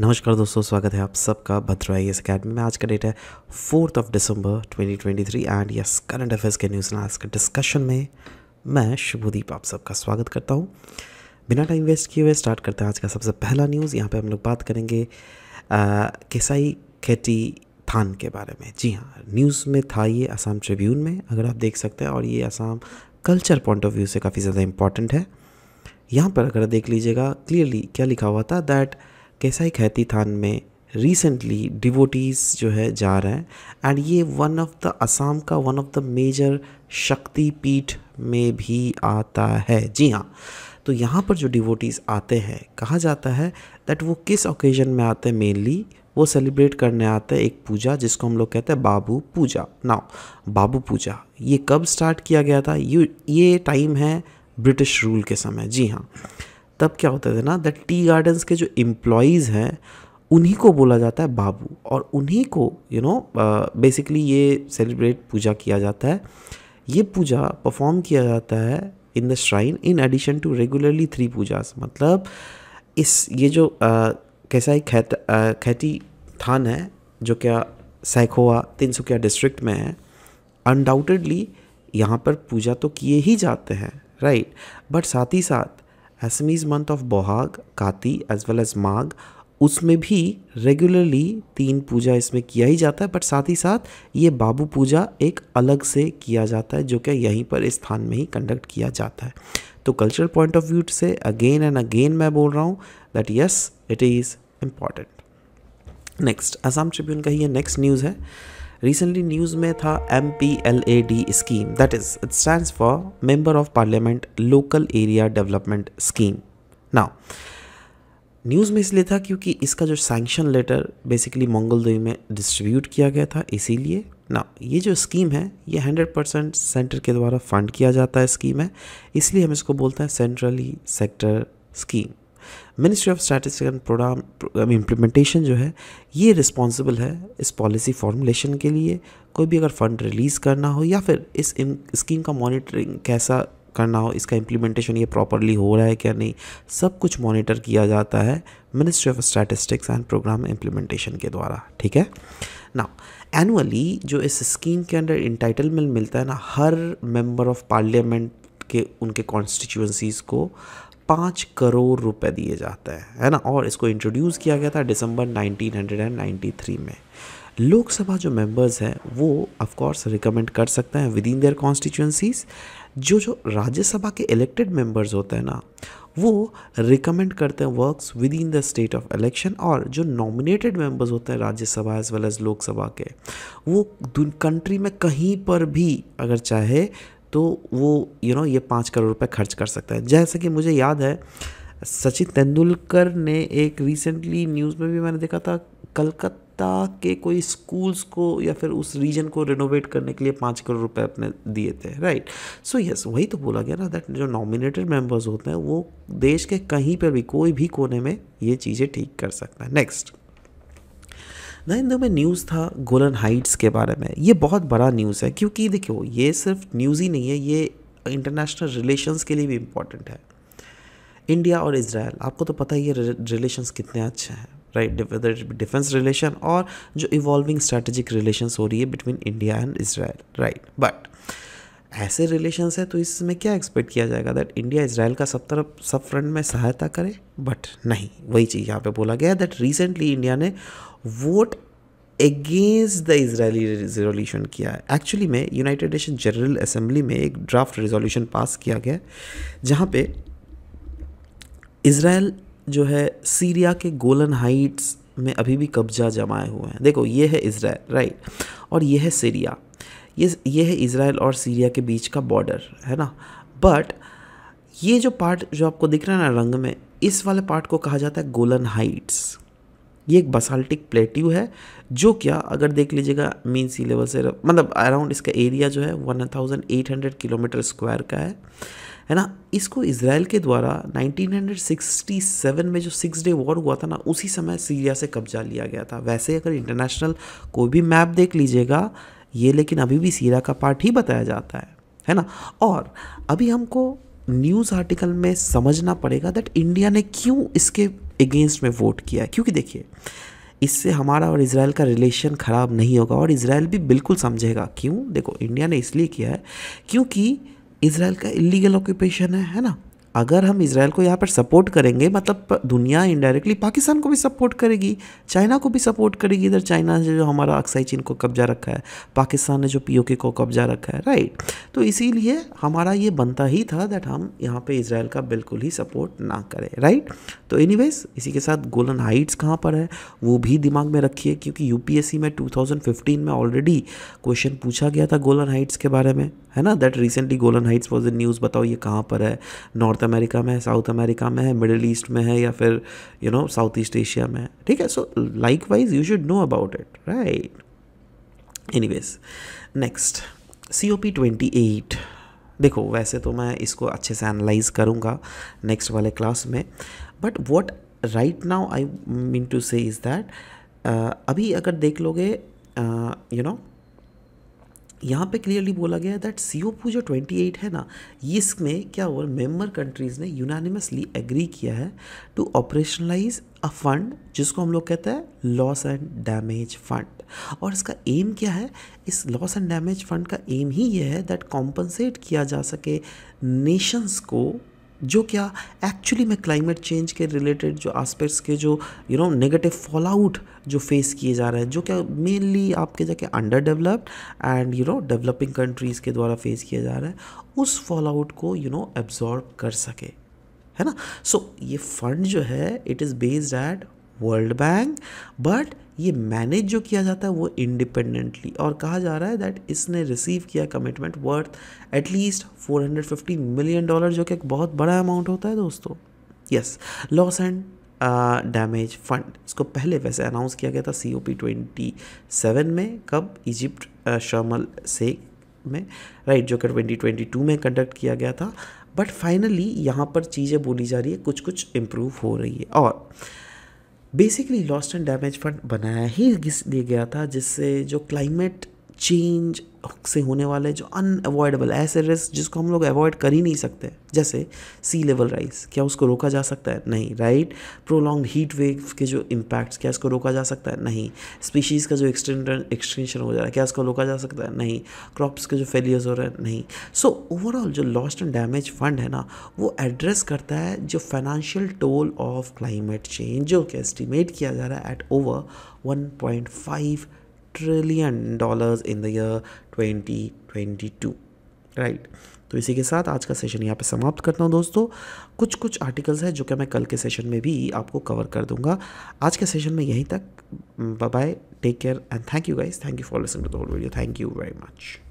नमस्कार दोस्तों स्वागत है आप सबका भद्रा आई एस अकेडमी में आज का डेट है fourth of December 2023 and yes current affairs के न्यूज़ आज के डिस्कशन में मैं शुभदीप आप सबका स्वागत करता हूँ बिना टाइम वेस्ट किए हुए स्टार्ट करते हैं आज का सबसे पहला न्यूज़ यहाँ पे हम लोग बात करेंगे केसाई खेती थान के बारे में जी हाँ न्यूज़ में था ये असम ट्रिब्यून में अगर आप देख सकते हैं और ये Assam culture point of view से काफ़ी ज़्यादा इंपॉर्टेंट है यहाँ पर अगर देख लीजिएगा क्लियरली क्या लिखा हुआ था दैट ही खैती थान में रिसेंटली डिवोटीज़ जो है जा रहे हैं एंड ये वन ऑफ द असम का वन ऑफ द मेजर शक्ति पीठ में भी आता है जी हाँ तो यहाँ पर जो डिवोटीज़ आते हैं कहा जाता है दैट वो किस ओकेजन में आते हैं मेनली वो सेलिब्रेट करने आते हैं एक पूजा जिसको हम लोग कहते हैं बाबू पूजा नाउ बाबू पूजा ये कब स्टार्ट किया गया था यू ये टाइम है ब्रिटिश रूल के समय जी हाँ तब क्या होता था ना दैट टी गार्डन्स के जो एम्प्लॉयज़ हैं उन्हीं को बोला जाता है बाबू और उन्हीं को यू नो बेसिकली ये सेलिब्रेट पूजा किया जाता है ये पूजा परफॉर्म किया जाता है in the shrine in addition to regularly three pujas मतलब इस ये जो आ, कैसा ही खैत खैती थान है जो क्या सैखोआ तिनसुकिया डिस्ट्रिक्ट में है अनडाउटेडली यहाँ पर पूजा तो किए ही जाते हैं राइट बट साथ ही साथ एसमीज मंथ ऑफ बोहाग काती एज वेल एज माघ उसमें भी रेगुलरली तीन पूजा इसमें किया ही जाता है बट साथ ही साथ ये बाबू पूजा एक अलग से किया जाता है जो कि यहीं पर स्थान में ही कंडक्ट किया जाता है तो कल्चरल पॉइंट ऑफ व्यू से अगेन एंड अगेन मैं बोल रहा हूँ that yes it is important next Assam Tribune का ये नेक्स्ट न्यूज़ है रिसेंटली न्यूज़ में था M P L A D scheme that is it stand for member of parliament local area development scheme now news में इसलिए था क्योंकि इसका जो सैंक्शन लेटर बेसिकली मंगोलदोई में डिस्ट्रीब्यूट किया गया था इसीलिए ना ये जो स्कीम है ये 100 परसेंट सेंटर के द्वारा फंड किया जाता है स्कीम है इसलिए हम इसको बोलते हैं centrally sector scheme ministry of statistic and programme implementation जो है ये रिस्पॉन्सिबल है इस पॉलिसी फॉर्मुलेशन के लिए कोई भी अगर फंड रिलीज़ करना हो या फिर इस स्कीम का मॉनिटरिंग कैसा करना हो इसका इम्प्लीमेंटेशन ये प्रॉपरली हो रहा है क्या नहीं सब कुछ मॉनिटर किया जाता है ministry of statistics and programme implementation के द्वारा ठीक है ना एनुअली जो इस स्कीम के अंडर इंटाइटलमेंट मिलता है ना हर मेंबर ऑफ पार्लियामेंट के उनके कॉन्स्टिट्यूंसीज़ को पाँच करोड़ रुपए दिए जाते हैं है ना और इसको इंट्रोड्यूस किया गया था दिसंबर 1993 में लोकसभा जो मेंबर्स हैं वो ऑफ कोर्स रिकमेंड कर सकते हैं विद इन देयर कॉन्स्टिट्यूंसीज जो जो राज्यसभा के इलेक्टेड मेंबर्स होते हैं ना वो रिकमेंड करते हैं works with in the state of election और जो नॉमिनेटेड मेंबर्स होते हैं Rajya Sabha as well as Lok Sabha के वो कंट्री में कहीं पर भी अगर चाहे तो वो यू नो ये पाँच करोड़ रुपए खर्च कर सकता है जैसा कि मुझे याद है सचिन तेंदुलकर ने एक रिसेंटली न्यूज़ में भी मैंने देखा था कलकत्ता के कोई स्कूल्स को या फिर उस रीजन को रिनोवेट करने के लिए पाँच करोड़ रुपए अपने दिए थे राइट सो यस वही तो बोला गया ना दैट जो नॉमिनेटेड मेंबर्स होते हैं वो देश के कहीं पर भी कोई भी कोने में ये चीज़ें ठीक कर सकता है नेक्स्ट नरेंद्र में न्यूज़ था गोलन हाइट्स के बारे में ये बहुत बड़ा न्यूज़ है क्योंकि देखो ये सिर्फ न्यूज़ ही नहीं है ये इंटरनेशनल रिलेशंस के लिए भी इम्पॉर्टेंट है इंडिया और इसराइल आपको तो पता ही है रिलेशंस कितने अच्छे हैं राइट डिफेंस रिलेशन और जो इवॉल्विंग स्ट्रेटेजिक रिलेशंस हो रही है between India and Israel right but ऐसे रिलेशन है तो इसमें क्या एक्सपेक्ट किया जाएगा दैट इंडिया इसराइल का सब तरफ सब फ्रंट में सहायता करे बट नहीं वही चीज़ यहाँ पे बोला गया दैट रिसेंटली इंडिया ने vote against the Israeli resolution किया है एक्चुअली में यूनाइटेड नेशन जनरल असम्बली में एक ड्राफ्ट रेजोल्यूशन पास किया गया जहाँ पे इसराइल जो है सीरिया के गोलन हाइट्स में अभी भी कब्जा जमाए हुए हैं देखो ये है इसराइल राइट और ये है सीरिया ये ये है इसराइल और सीरिया के बीच का बॉर्डर है ना बट ये जो पार्ट जो आपको दिख रहा है ना रंग में इस वाले पार्ट को कहा जाता है गोलन हाइट्स ये एक बसाल्टिक प्लेट्यू है जो क्या अगर देख लीजिएगा मीन सी लेवल से मतलब अराउंड इसका एरिया जो है हंड्रेड किलोमीटर स्क्वायर का है है ना इसको इसराइल के द्वारा 1967 में जो सिक्स डे वॉर हुआ था ना उसी समय सीरिया से कब्जा लिया गया था वैसे अगर इंटरनेशनल कोई भी मैप देख लीजिएगा ये लेकिन अभी भी सीरा का पार्ट ही बताया जाता है है ना और अभी हमको न्यूज़ आर्टिकल में समझना पड़ेगा दैट इंडिया ने क्यों इसके अगेंस्ट में वोट किया है क्योंकि देखिए इससे हमारा और इसराइल का रिलेशन ख़राब नहीं होगा और इसराइल भी बिल्कुल समझेगा क्यों देखो इंडिया ने इसलिए किया है क्योंकि इसराइल का इलीगल ऑक्यूपेशन है है ना अगर हम इसराइल को यहाँ पर सपोर्ट करेंगे मतलब दुनिया इनडायरेक्टली पाकिस्तान को भी सपोर्ट करेगी चाइना को भी सपोर्ट करेगी इधर चाइना ने जो हमारा अक्साई चीन को कब्जा रखा है पाकिस्तान ने जो पीओके को कब्जा रखा है राइट तो इसीलिए हमारा ये बनता ही था दैट हम यहाँ पे इसराइल का बिल्कुल ही सपोर्ट ना करें राइट तो एनी इसी के साथ गोलन हाइट्स कहाँ पर है वो भी दिमाग में रखिए क्योंकि यूपीएससी में टू में ऑलरेडी क्वेश्चन पूछा गया था गोलन हाइट्स के बारे में है ना that recently Golan Heights was the news बताओ ये कहाँ पर है नॉर्थ अमेरिका में है साउथ अमेरिका में है मिडिल ईस्ट में है या फिर you know south east Asia में है ठीक है so likewise you should know about it right anyways next C O P twenty eight देखो वैसे तो मैं इसको अच्छे से एनालाइज करूँगा नेक्स्ट वाले क्लास में but what right now I mean to say is that अभी अगर देख लोगे यू uh, नो यहाँ पे क्लियरली बोला गया है दैट सी ओ जो 28 है ना इसमें क्या हुआ मेम्बर कंट्रीज़ ने यूनानिमसली एग्री किया है टू ऑपरेशनलाइज अ फंड जिसको हम लोग कहते हैं लॉस एंड डैमेज फंड और इसका एम क्या है इस लॉस एंड डैमेज फंड का एम ही ये है दैट कॉम्पनसेट किया जा सके नेशंस को जो क्या एक्चुअली में क्लाइमेट चेंज के रिलेटेड जो आस्पेक्ट्स के जो you know negative fallout जो फेस किए जा रहे हैं जो क्या मेनली आपके जाके under developed and you know developing countries के द्वारा फेस किया जा रहा है उस फॉल आउट को यू नो एब्जॉर्ब कर सके है ना सो so, ये फंड जो है it is based at World Bank but ये मैनेज जो किया जाता है वो इंडिपेंडेंटली और कहा जा रहा है दैट इसने रिसीव किया commitment worth at least 450 million dollar जो कि एक बहुत बड़ा अमाउंट होता है दोस्तों yes loss and damage fund इसको पहले वैसे अनाउंस किया गया था C O P twenty seven में कब इजिप्ट शर्मल से में राइट जो कि ट्वेंटी ट्वेंटी टू में कंडक्ट किया गया था बट फाइनली यहाँ पर चीज़ें बोली जा रही है कुछ कुछ इम्प्रूव हो रही है और basically lost and damage fund बनाया ही दिया गया था जिससे जो क्लाइमेट चेंज से होने वाले जो अनअवॉइडेबल ऐसे रिस्क जिसको हम लोग अवॉइड कर ही नहीं सकते जैसे सी लेवल राइज क्या उसको रोका जा सकता है नहीं राइट प्रोलॉन्ग हीट वेव के जो इम्पैक्ट्स क्या इसको रोका जा सकता है नहीं स्पीशीज़ का जो एक्सटेंशन हो जा रहा है क्या इसको रोका जा सकता है नहीं क्रॉप्स के जो फेलियर्स हो रहे हैं नहीं सो so, ओवरऑल जो लॉस्ट एंड डैमेज फंड है ना वो एड्रेस करता है जो financial toll of climate change जो कि एस्टिमेट किया जा रहा है at over five trillion dollars in twenty twenty 2022 right तो इसी के साथ आज का सेशन यहाँ पे समाप्त करता हूँ दोस्तों कुछ कुछ आर्टिकल्स हैं जो कि मैं कल के सेशन में भी आपको कवर कर दूंगा आज के सेशन में यहीं तक bye bye take care and thank you guys thank you for listening to the whole video thank you very much